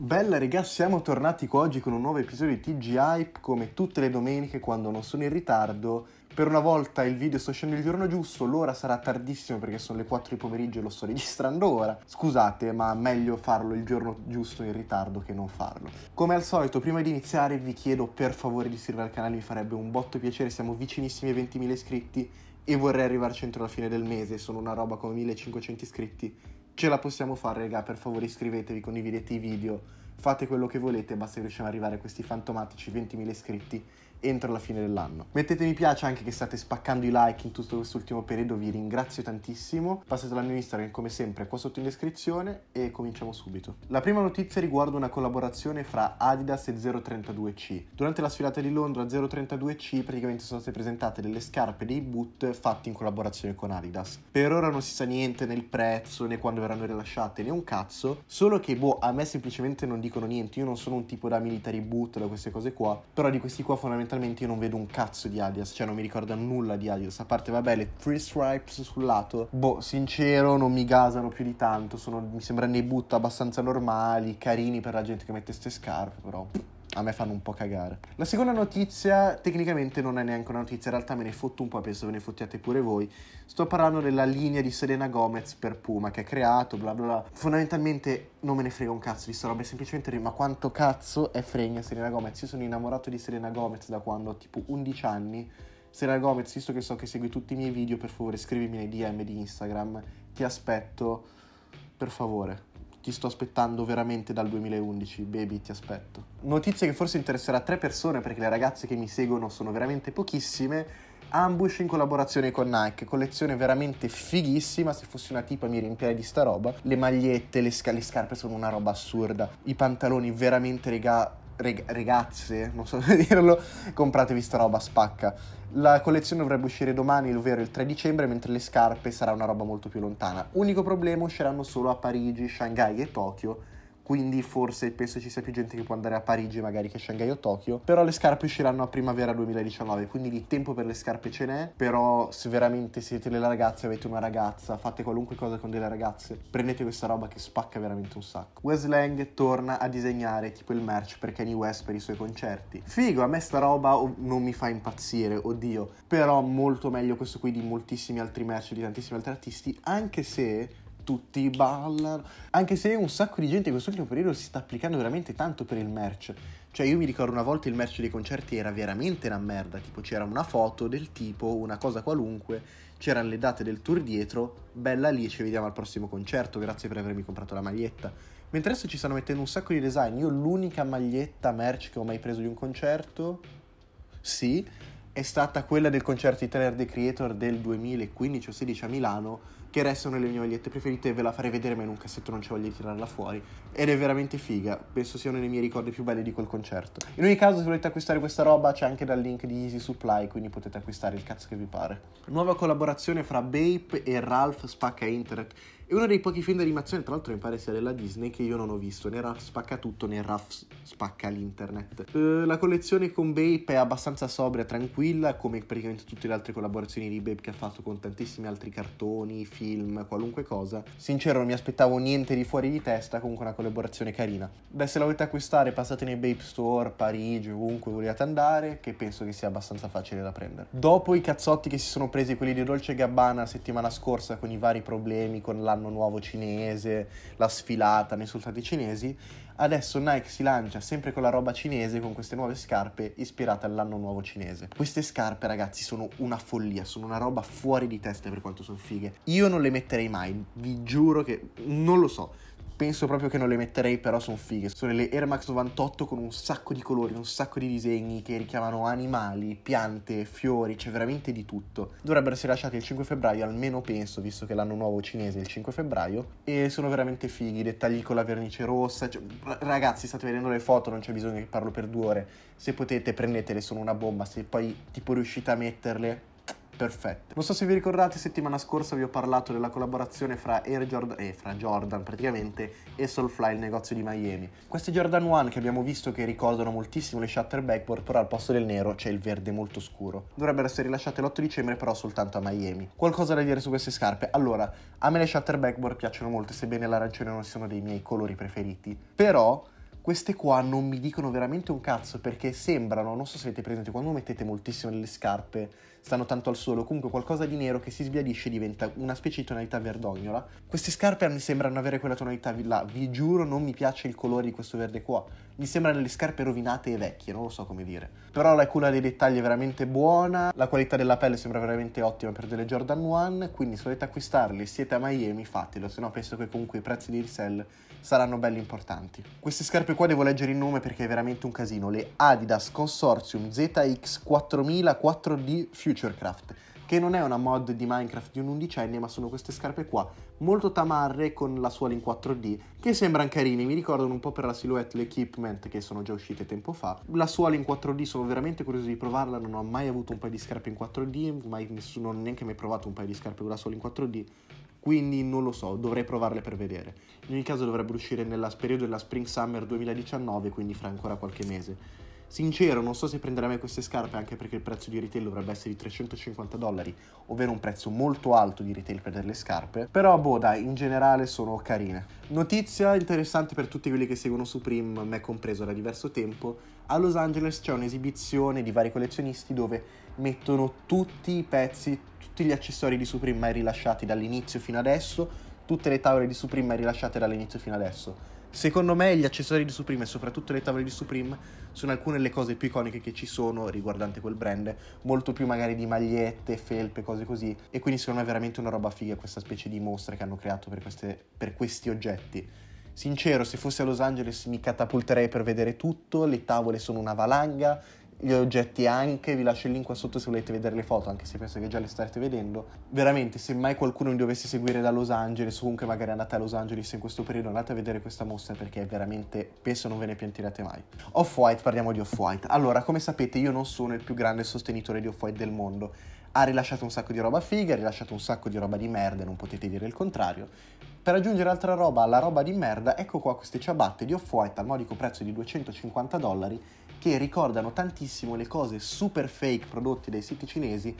Bella regà, siamo tornati qua oggi con un nuovo episodio di TG Hype, come tutte le domeniche quando non sono in ritardo. Per una volta il video sta uscendo il giorno giusto, l'ora sarà tardissimo perché sono le 4 di pomeriggio e lo sto registrando ora. Scusate, ma meglio farlo il giorno giusto in ritardo che non farlo. Come al solito, prima di iniziare vi chiedo per favore di iscrivervi al canale, mi farebbe un botto piacere, siamo vicinissimi ai 20.000 iscritti e vorrei arrivarci entro la fine del mese, sono una roba con 1.500 iscritti ce la possiamo fare, raga, per favore iscrivetevi, condividete i video, fate quello che volete, basta che riusciamo ad arrivare a questi fantomatici 20.000 iscritti entro la fine dell'anno. Mettete mi piace anche che state spaccando i like in tutto quest'ultimo periodo, vi ringrazio tantissimo. Passate al mio Instagram come sempre qua sotto in descrizione e cominciamo subito. La prima notizia riguarda una collaborazione fra Adidas e 032C. Durante la sfilata di Londra 032C praticamente sono state presentate delle scarpe dei boot fatti in collaborazione con Adidas. Per ora non si sa niente né il prezzo né quando verranno rilasciate né un cazzo, solo che boh a me semplicemente non dicono niente, io non sono un tipo da military boot da queste cose qua, però di questi qua fondamentalmente fondamentalmente io non vedo un cazzo di Adidas, cioè non mi ricorda nulla di Adidas, a parte vabbè le Three Stripes sul lato, boh, sincero non mi gasano più di tanto, sono, mi sembrano dei boot abbastanza normali, carini per la gente che mette queste scarpe, però a me fanno un po' cagare. La seconda notizia, tecnicamente non è neanche una notizia, in realtà me ne fotto un po', penso ve ne fottiate pure voi. Sto parlando della linea di Serena Gomez per Puma che ha creato, bla bla bla. Fondamentalmente non me ne frega un cazzo di sta roba, è semplicemente ma quanto cazzo è fregna Serena Gomez? Io sono innamorato di Serena Gomez da quando ho tipo 11 anni. Serena Gomez, visto che so che segui tutti i miei video, per favore scrivimi nei DM di Instagram, ti aspetto, per favore ti sto aspettando veramente dal 2011, baby ti aspetto. Notizia che forse interesserà tre persone perché le ragazze che mi seguono sono veramente pochissime. Ambush in collaborazione con Nike, collezione veramente fighissima, se fossi una tipa mi riempirei di sta roba. Le magliette, le, sca- le scarpe sono una roba assurda, i pantaloni veramente regà reg- ragazze, non so come dirlo, compratevi sta roba spacca. La collezione dovrebbe uscire domani, ovvero il 3 dicembre, mentre le scarpe sarà una roba molto più lontana. Unico problema, usciranno solo a Parigi, Shanghai e Tokyo quindi forse penso ci sia più gente che può andare a Parigi magari che Shanghai o Tokyo, però le scarpe usciranno a primavera 2019, quindi di tempo per le scarpe ce n'è, però se veramente siete delle ragazze, avete una ragazza, fate qualunque cosa con delle ragazze, prendete questa roba che spacca veramente un sacco. Wes Lang torna a disegnare tipo il merch per Kanye West per i suoi concerti. Figo, a me sta roba non mi fa impazzire, oddio, però molto meglio questo qui di moltissimi altri merch di tantissimi altri artisti, anche se tutti ballano. Anche se un sacco di gente in quest'ultimo periodo si sta applicando veramente tanto per il merch. Cioè io mi ricordo una volta il merch dei concerti era veramente una merda, tipo c'era una foto del tipo, una cosa qualunque, c'erano le date del tour dietro, bella lì, ci vediamo al prossimo concerto, grazie per avermi comprato la maglietta. Mentre adesso ci stanno mettendo un sacco di design, io l'unica maglietta merch che ho mai preso di un concerto, sì, è stata quella del concerto di Tyler The Creator del 2015 o 16 a Milano, che restano le mie magliette preferite, ve la farei vedere ma in un cassetto non c'è voglia di tirarla fuori ed è veramente figa, penso sia uno dei miei ricordi più belli di quel concerto. In ogni caso se volete acquistare questa roba c'è anche dal link di Easy Supply quindi potete acquistare il cazzo che vi pare. Nuova collaborazione fra Bape e Ralph Spacca Internet. È uno dei pochi film di animazione, tra l'altro mi pare sia della Disney, che io non ho visto. Né Ralph spacca tutto, né Ralph spacca l'internet. Eh, la collezione con Bape è abbastanza sobria, tranquilla, come praticamente tutte le altre collaborazioni di Bape che ha fatto con tantissimi altri cartoni, film film, qualunque cosa. Sincero, non mi aspettavo niente di fuori di testa, comunque una collaborazione carina. Beh, se la volete acquistare, passate nei Bape Store, Parigi, ovunque vogliate andare, che penso che sia abbastanza facile da prendere. Dopo i cazzotti che si sono presi quelli di Dolce Gabbana la settimana scorsa con i vari problemi, con l'anno nuovo cinese, la sfilata nei sultati cinesi, Adesso Nike si lancia sempre con la roba cinese, con queste nuove scarpe ispirate all'anno nuovo cinese. Queste scarpe, ragazzi, sono una follia, sono una roba fuori di testa per quanto sono fighe. Io non le metterei mai, vi giuro che non lo so penso proprio che non le metterei, però sono fighe. Sono le Air Max 98 con un sacco di colori, un sacco di disegni che richiamano animali, piante, fiori, c'è veramente di tutto. Dovrebbero essere lasciate il 5 febbraio, almeno penso, visto che l'anno nuovo cinese è il 5 febbraio. E sono veramente fighi, dettagli con la vernice rossa. Cioè, ragazzi, state vedendo le foto, non c'è bisogno che parlo per due ore. Se potete prendetele, sono una bomba. Se poi tipo riuscite a metterle perfette. Non so se vi ricordate, settimana scorsa vi ho parlato della collaborazione fra Air Jordan, eh, fra Jordan praticamente, e Soulfly, il negozio di Miami. Queste Jordan 1 che abbiamo visto che ricordano moltissimo le Shutter Backboard, però al posto del nero c'è il verde molto scuro. Dovrebbero essere rilasciate l'8 dicembre, però soltanto a Miami. Qualcosa da dire su queste scarpe? Allora, a me le Shutter Backboard piacciono molto, sebbene l'arancione non sia uno dei miei colori preferiti. Però queste qua non mi dicono veramente un cazzo perché sembrano, non so se avete presente, quando mettete moltissimo nelle scarpe stanno tanto al suolo, comunque qualcosa di nero che si sbiadisce e diventa una specie di tonalità verdognola. Queste scarpe mi sembrano avere quella tonalità là, vi giuro non mi piace il colore di questo verde qua, mi sembrano delle scarpe rovinate e vecchie, non lo so come dire. Però la cura dei dettagli è veramente buona, la qualità della pelle sembra veramente ottima per delle Jordan 1, quindi se volete acquistarli, siete a Miami, fatelo, se no penso che comunque i prezzi di resell saranno belli importanti. Queste scarpe qua devo leggere il nome perché è veramente un casino, le Adidas Consortium ZX4000 4D Fusion Futurecraft, che non è una mod di Minecraft di un undicenne, ma sono queste scarpe qua, molto tamarre con la suola in 4D, che sembrano carine, mi ricordano un po' per la silhouette l'equipment che sono già uscite tempo fa. La suola in 4D sono veramente curioso di provarla, non ho mai avuto un paio di scarpe in 4D, mai nessuno neanche mai provato un paio di scarpe con la suola in 4D, quindi non lo so, dovrei provarle per vedere. In ogni caso dovrebbero uscire nel periodo della Spring Summer 2019, quindi fra ancora qualche mese. Sincero, non so se prenderà mai queste scarpe, anche perché il prezzo di retail dovrebbe essere di 350 dollari, ovvero un prezzo molto alto di retail per delle scarpe. Però, boh, dai, in generale sono carine. Notizia interessante per tutti quelli che seguono Supreme, me compreso da diverso tempo. A Los Angeles c'è un'esibizione di vari collezionisti dove mettono tutti i pezzi, tutti gli accessori di Supreme mai rilasciati dall'inizio fino adesso, tutte le tavole di Supreme mai rilasciate dall'inizio fino adesso Secondo me gli accessori di Supreme e soprattutto le tavole di Supreme sono alcune delle cose più iconiche che ci sono riguardante quel brand, molto più magari di magliette, felpe, cose così. E quindi secondo me è veramente una roba figa questa specie di mostra che hanno creato per, queste, per questi oggetti. Sincero, se fossi a Los Angeles mi catapulterei per vedere tutto, le tavole sono una valanga, gli oggetti anche, vi lascio il link qua sotto se volete vedere le foto, anche se penso che già le starete vedendo. Veramente, se mai qualcuno mi dovesse seguire da Los Angeles, o comunque magari andate a Los Angeles in questo periodo, andate a vedere questa mostra perché veramente penso non ve ne piantirete mai. Off-White, parliamo di Off-White. Allora, come sapete io non sono il più grande sostenitore di Off-White del mondo. Ha rilasciato un sacco di roba figa, ha rilasciato un sacco di roba di merda, non potete dire il contrario. Per aggiungere altra roba alla roba di merda, ecco qua queste ciabatte di Off-White al modico prezzo di 250 dollari che ricordano tantissimo le cose super fake prodotte dai siti cinesi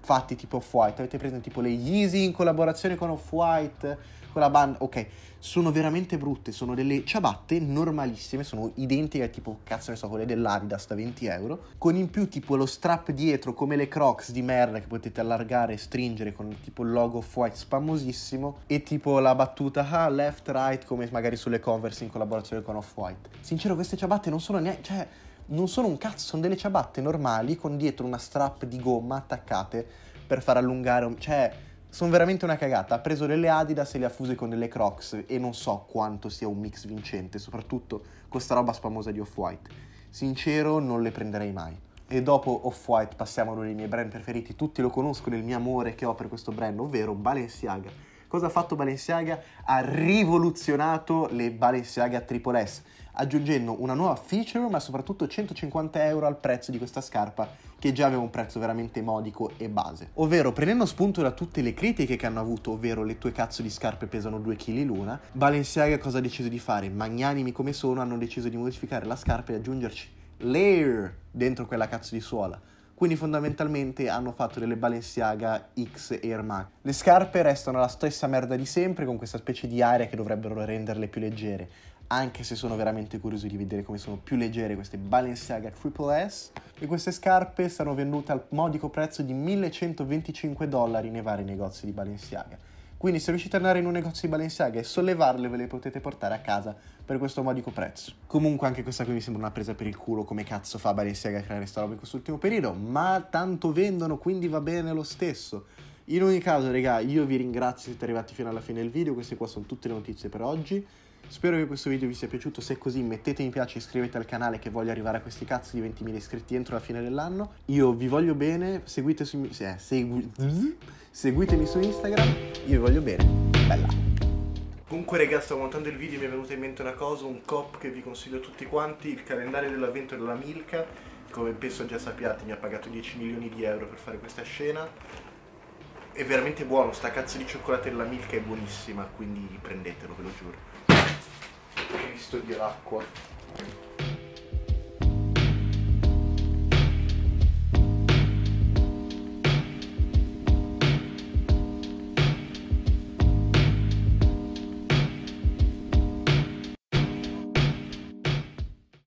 fatti tipo Off-White. Avete preso tipo le Yeezy in collaborazione con Off-White, con la band. Ok, sono veramente brutte, sono delle ciabatte normalissime, sono identiche a tipo, cazzo ne so, quelle dell'Adidas da 20 euro, con in più tipo lo strap dietro come le Crocs di merda che potete allargare e stringere con tipo il logo Off-White spammosissimo e tipo la battuta ah, left, right come magari sulle Converse in collaborazione con Off-White. Sincero, queste ciabatte non sono neanche... cioè non sono un cazzo, sono delle ciabatte normali con dietro una strap di gomma attaccate per far allungare un... cioè sono veramente una cagata. Ha preso delle Adidas e le ha fuse con delle Crocs e non so quanto sia un mix vincente, soprattutto con sta roba spamosa di Off-White. Sincero, non le prenderei mai. E dopo Off-White passiamo a uno dei miei brand preferiti, tutti lo conoscono, il mio amore che ho per questo brand, ovvero Balenciaga. Cosa ha fatto Balenciaga? Ha rivoluzionato le Balenciaga Triple S aggiungendo una nuova feature ma soprattutto 150 euro al prezzo di questa scarpa che già aveva un prezzo veramente modico e base. Ovvero prendendo spunto da tutte le critiche che hanno avuto, ovvero le tue cazzo di scarpe pesano 2 kg l'una, Balenciaga cosa ha deciso di fare? Magnanimi come sono hanno deciso di modificare la scarpa e aggiungerci layer dentro quella cazzo di suola quindi fondamentalmente hanno fatto delle Balenciaga X Air Max. Le scarpe restano la stessa merda di sempre con questa specie di aria che dovrebbero renderle più leggere, anche se sono veramente curioso di vedere come sono più leggere queste Balenciaga Triple S. E queste scarpe saranno vendute al modico prezzo di 1125 dollari nei vari negozi di Balenciaga. Quindi se riuscite ad andare in un negozio di Balenciaga e sollevarle ve le potete portare a casa per questo modico prezzo. Comunque anche questa qui mi sembra una presa per il culo come cazzo fa Balenciaga a creare sta roba in quest'ultimo periodo, ma tanto vendono quindi va bene lo stesso. In ogni caso, raga, io vi ringrazio se siete arrivati fino alla fine del video, queste qua sono tutte le notizie per oggi. Spero che questo video vi sia piaciuto, se è così mettete mi piace, iscrivetevi al canale che voglio arrivare a questi cazzo di 20.000 iscritti entro la fine dell'anno. Io vi voglio bene, seguite su, eh, segui, seguitemi su Instagram, io vi voglio bene, bella! Comunque ragazzi stavo montando il video e mi è venuta in mente una cosa, un cop che vi consiglio a tutti quanti, il calendario dell'avvento della Milka, come penso già sappiate mi ha pagato 10 milioni di euro per fare questa scena, è veramente buono, sta cazzo di cioccolata della Milka è buonissima, quindi prendetelo ve lo giuro misto di acqua.